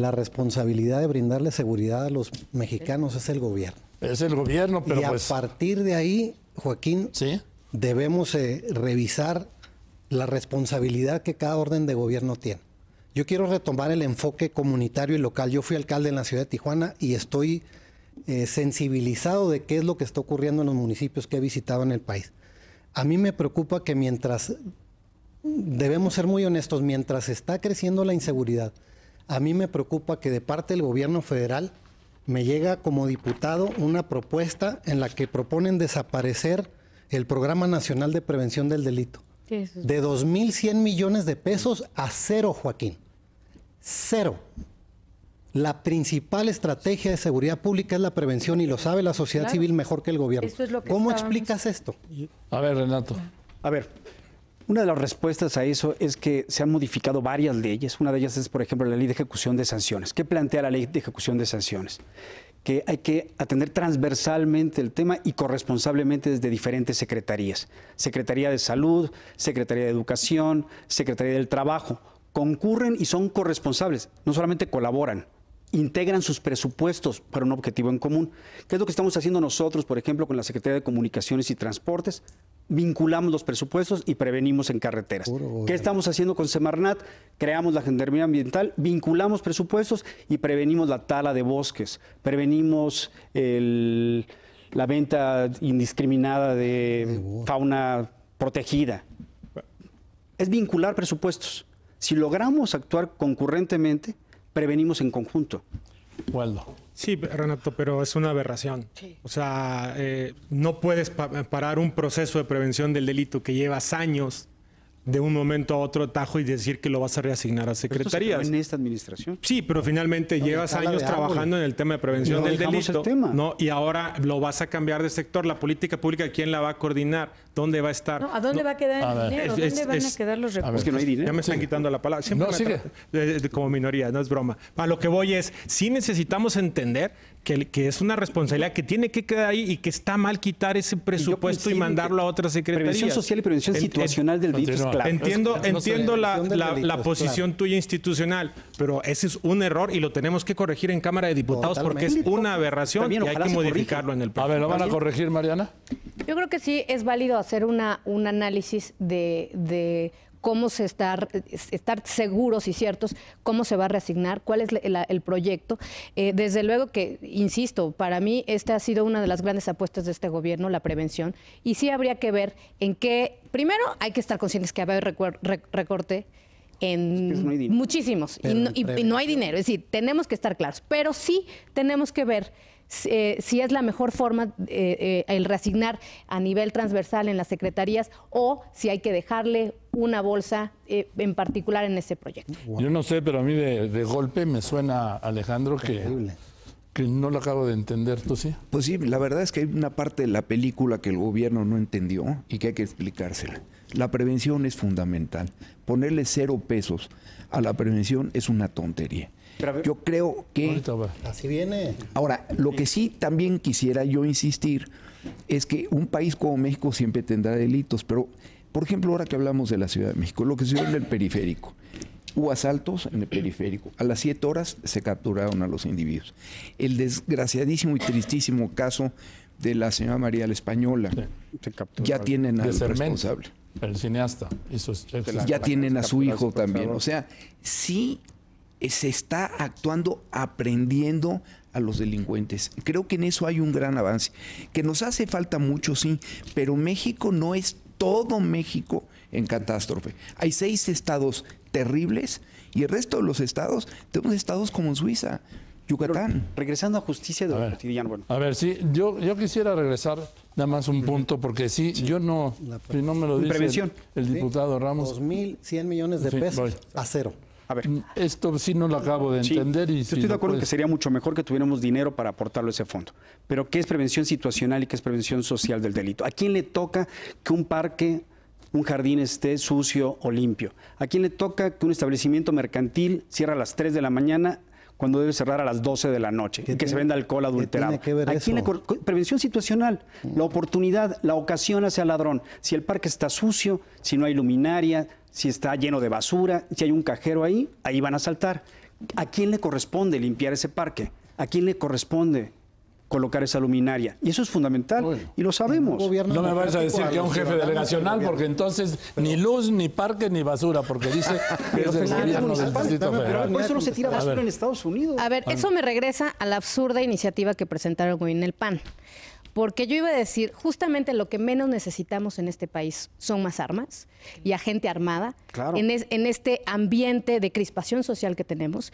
la responsabilidad de brindarle seguridad a los mexicanos es el gobierno. Es el gobierno, pero y a pues- partir de ahí, Joaquín, ¿Sí? debemos eh, revisar la responsabilidad que cada orden de gobierno tiene. Yo quiero retomar el enfoque comunitario y local. Yo fui alcalde en la ciudad de Tijuana y estoy eh, sensibilizado de qué es lo que está ocurriendo en los municipios que he visitado en el país. A mí me preocupa que mientras, debemos ser muy honestos, mientras está creciendo la inseguridad, a mí me preocupa que de parte del gobierno federal me llega como diputado una propuesta en la que proponen desaparecer el Programa Nacional de Prevención del Delito. de 2.100 millones de pesos a cero, Joaquín. Cero. La principal estrategia de seguridad pública es la prevención y lo sabe la sociedad civil mejor que el gobierno. ¿Cómo explicas esto? A ver, Renato. A ver, una de las respuestas a eso es que se han modificado varias leyes. Una de ellas es, por ejemplo, la ley de ejecución de sanciones. ¿Qué plantea la ley de ejecución de sanciones? Que hay que atender transversalmente el tema y corresponsablemente desde diferentes secretarías. Secretaría de Salud, Secretaría de Educación, Secretaría del Trabajo. Concurren y son corresponsables. No solamente colaboran, integran sus presupuestos para un objetivo en común. ¿Qué es lo que estamos haciendo nosotros, por ejemplo, con la Secretaría de Comunicaciones y Transportes? vinculamos los presupuestos y prevenimos en carreteras. ¿Qué estamos haciendo con Semarnat? Creamos la Gendarmería Ambiental, vinculamos presupuestos y prevenimos la tala de bosques, prevenimos la venta indiscriminada de fauna protegida. Es vincular presupuestos. Si logramos actuar concurrentemente, prevenimos en conjunto. Sí, Renato, pero es una aberración. O sea, eh, no puedes eh, parar un proceso de prevención del delito que llevas años de un momento a otro tajo y decir que lo vas a reasignar a secretarías. Esto en esta administración. Sí, pero finalmente llevas años trabajando en el tema de prevención del delito, ¿no? Y ahora lo vas a cambiar de sector, la política pública quién la va a coordinar, dónde va a estar. No, ¿a dónde va a quedar el dinero? ¿Dónde van a quedar los recursos? Ya me están quitando la palabra. Eh, como minoría, no es broma. A lo que voy es, sí necesitamos entender que, es una responsabilidad que tiene que quedar ahí y que está mal quitar ese presupuesto y, mandarlo a otra secretaría. Prevención social y prevención situacional del delito. Entiendo, entiendo la, posición tuya institucional, pero ese es un error y lo tenemos que corregir en Cámara de Diputados porque es una aberración y hay que modificarlo en el país. A ver, ¿lo van a corregir, Mariana? Yo creo que sí es válido hacer una, un análisis de cómo se estar, estar seguros y ciertos, cómo se va a reasignar, cuál es el proyecto. Eh, desde luego que, insisto, para mí esta ha sido una de las grandes apuestas de este gobierno, la prevención, y sí habría que ver en qué, primero hay que estar conscientes que va haber recorte en muchísimos y no, y no hay dinero, es decir, tenemos que estar claros, pero sí tenemos que ver eh, si es la mejor forma eh, eh, el reasignar a nivel transversal en las secretarías o si hay que dejarle una bolsa en particular en ese proyecto. Yo no sé, pero a mí de, golpe me suena, Alejandro, que no lo acabo de entender, ¿tú sí? Pues sí, la verdad es que hay una parte de la película que el gobierno no entendió y que hay que explicársela. La prevención es fundamental. Ponerle cero pesos a la prevención es una tontería yo creo que... Así viene. Ahora, lo que sí también quisiera yo insistir es que un país como México siempre tendrá delitos, pero, por ejemplo, ahora que hablamos de la Ciudad de México, lo que sucedió en el periférico. Hubo asaltos en el periférico. A las siete horas se capturaron a los individuos. El desgraciadísimo y tristísimo caso de la señora María la Española. ya tienen al responsable. El cineasta. ya tienen a su hijo también. O sea, sí se está actuando aprendiendo a los delincuentes. Creo que en eso hay un gran avance. Que nos hace falta mucho, sí, pero México no es todo México en catástrofe. Hay seis estados terribles y el resto de los estados, tenemos estados como Suiza, Yucatán. regresando a justicia de a ver, A ver, sí, yo, yo quisiera regresar nada más un punto, porque sí, yo no, si no me lo dice El, diputado Ramos. 2.100 millones de pesos a cero. Mm, esto sí no lo acabo de entender. y estoy de acuerdo que sería mucho mejor que tuviéramos dinero para aportarlo a ese fondo. Pero ¿qué es prevención situacional y qué es prevención social del delito? ¿A quién le toca que un parque un jardín esté sucio o limpio. ¿A quién le toca que un establecimiento mercantil cierra a las 3 de la mañana cuando debe cerrar a las 12 de la noche, que se venda alcohol adulterado. Aquí prevención situacional, la oportunidad, la ocasión hacia el ladrón. Si el parque está sucio, si no hay luminaria, si está lleno de basura, si hay un cajero ahí, ahí van a saltar. ¿A quién le corresponde limpiar ese parque? ¿A quién le corresponde colocar esa luminaria. Y eso es fundamental y lo sabemos. no me vayas a decir que es un jefe delegacional, porque entonces ni luz, ni parque, ni basura, porque dice que es el pues, gobierno del Distrito Federal. eso no se tira basura en Estados Unidos. A ver, eso me regresa a la absurda iniciativa que presentaron en el PAN porque yo iba a decir, justamente lo que menos necesitamos en este país son más armas y a gente armada en, en, este ambiente de crispación social que tenemos.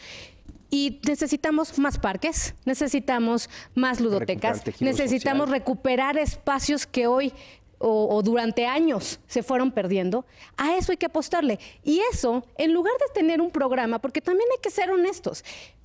Y necesitamos más parques, necesitamos más ludotecas, necesitamos recuperar espacios que hoy o, durante años se fueron perdiendo, a eso hay que apostarle. Y eso, en lugar de tener un programa, porque también hay que ser honestos,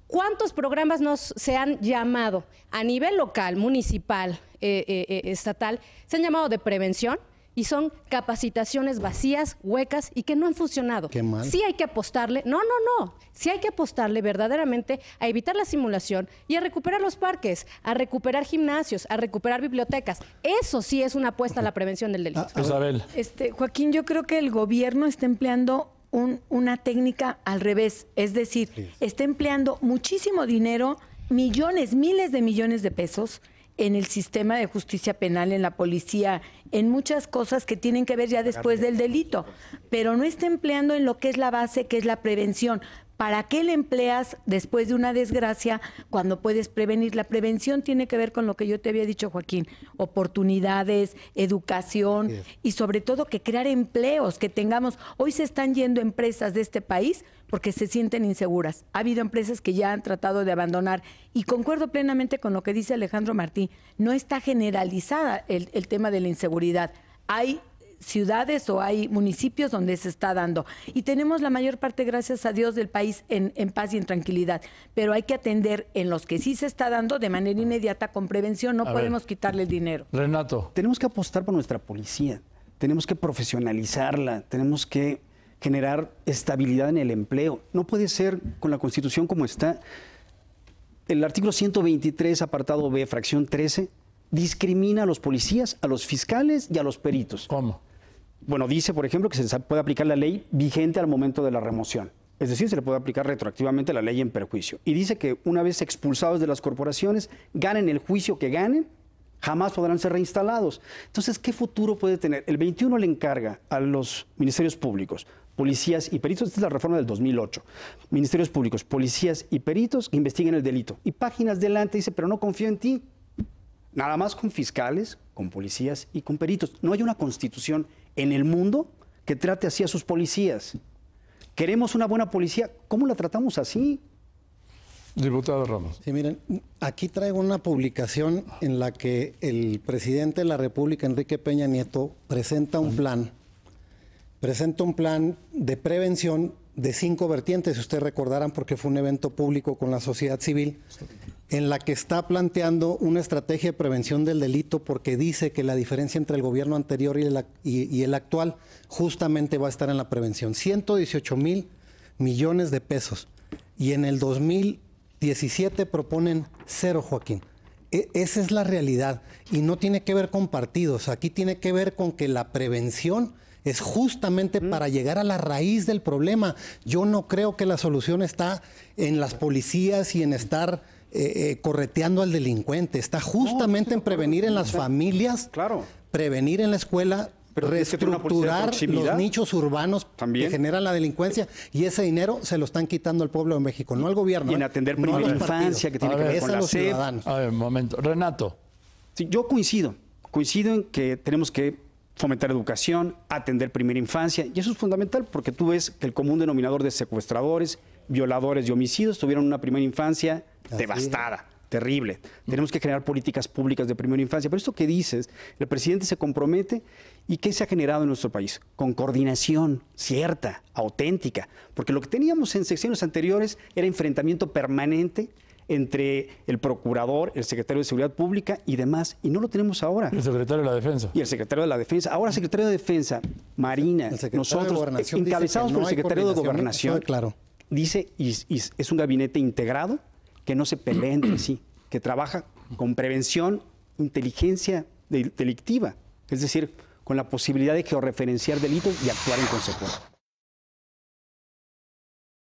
¿cuántos programas nos se han llamado a nivel local, municipal, eh, eh, eh, estatal? Se han llamado de prevención, y son capacitaciones vacías, huecas y que no han funcionado. Qué Sí hay que apostarle, no, no, no, sí hay que apostarle verdaderamente a evitar la simulación y a recuperar los parques, a recuperar gimnasios, a recuperar bibliotecas. Eso sí es una apuesta a la prevención del delito. Ah, Isabel. Este, Joaquín, yo creo que el gobierno está empleando una técnica al revés, es decir, está empleando muchísimo dinero millones, miles de millones de pesos en el sistema de justicia penal, en la policía, en muchas cosas que tienen que ver ya después del delito, pero no está empleando en lo que es la base, que es la prevención. ¿Para qué le empleas después de una desgracia cuando puedes prevenir? La prevención tiene que ver con lo que yo te había dicho, Joaquín, oportunidades, educación y sobre todo que crear empleos, que tengamos, hoy se están yendo empresas de este país porque se sienten inseguras. Ha habido empresas que ya han tratado de abandonar y concuerdo plenamente con lo que dice Alejandro Martí, no está generalizada el, el tema de la inseguridad. Hay ciudades o hay municipios donde se está dando. Y tenemos la mayor parte, gracias a Dios, del país en, paz y en tranquilidad. Pero hay que atender en los que sí se está dando de manera inmediata con prevención. No podemos quitarle el dinero. Renato. Tenemos que apostar por nuestra policía. Tenemos que profesionalizarla. Tenemos que generar estabilidad en el empleo. No puede ser con la constitución como está. El artículo 123, apartado B, fracción 13, discrimina a los policías, a los fiscales y a los peritos. ¿Cómo? bueno, dice, por ejemplo, que se puede aplicar la ley vigente al momento de la remoción. Es decir, se le puede aplicar retroactivamente la ley en perjuicio. Y dice que una vez expulsados de las corporaciones, ganen el juicio que ganen, jamás podrán ser reinstalados. Entonces, ¿qué futuro puede tener? El 21 le encarga a los ministerios públicos, policías y peritos, esta es la reforma del 2008, ministerios públicos, policías y peritos que investiguen el delito. Y páginas delante dice, pero no confío en ti. Nada más con fiscales, con policías y con peritos. No hay una constitución en el mundo que trate así a sus policías. Queremos una buena policía, ¿cómo la tratamos así? Diputado Ramos. Sí, miren, aquí traigo una publicación en la que el presidente de la República, Enrique Peña Nieto, presenta un plan, presenta un plan de prevención de cinco vertientes, si ustedes recordarán, porque fue un evento público con la sociedad civil en la que está planteando una estrategia de prevención del delito porque dice que la diferencia entre el gobierno anterior y el, actual justamente va a estar en la prevención. 118 mil millones de pesos. Y en el 2017 proponen cero, Joaquín. E, esa es la realidad y no tiene que ver con partidos, aquí tiene que ver con que la prevención es justamente para llegar a la raíz del problema. Yo no creo que la solución está en las policías y en estar eh, eh, correteando al delincuente, está justamente en prevenir en las familias, claro. prevenir en la escuela, reestructurar los nichos urbanos que generan la delincuencia y ese dinero se lo están quitando al pueblo de México, no al gobierno. Y en ¿eh? atender primero la infancia que tiene que ver con la los A ver, un momento. Renato. yo coincido, coincido en que tenemos que fomentar educación, atender primera infancia. Y eso es fundamental porque tú ves que el común denominador de secuestradores, violadores y homicidios tuvieron una primera infancia devastada. Terrible. Tenemos que generar políticas públicas de primera infancia. Pero esto que dices, el presidente se compromete y ¿qué se ha generado en nuestro país? Con coordinación cierta, auténtica. Porque lo que teníamos en secciones anteriores era enfrentamiento permanente entre el procurador, el secretario de Seguridad Pública y demás, y no lo tenemos ahora. El secretario de la Defensa. Y el secretario de la Defensa. Ahora, secretario de Defensa, Marina, nosotros, encabezados por el secretario de Gobernación, claro. dice, y, es un gabinete integrado que no se pelea entre sí, que trabaja con prevención, inteligencia delictiva, es decir, con la posibilidad de georreferenciar delitos y actuar en consecuencia.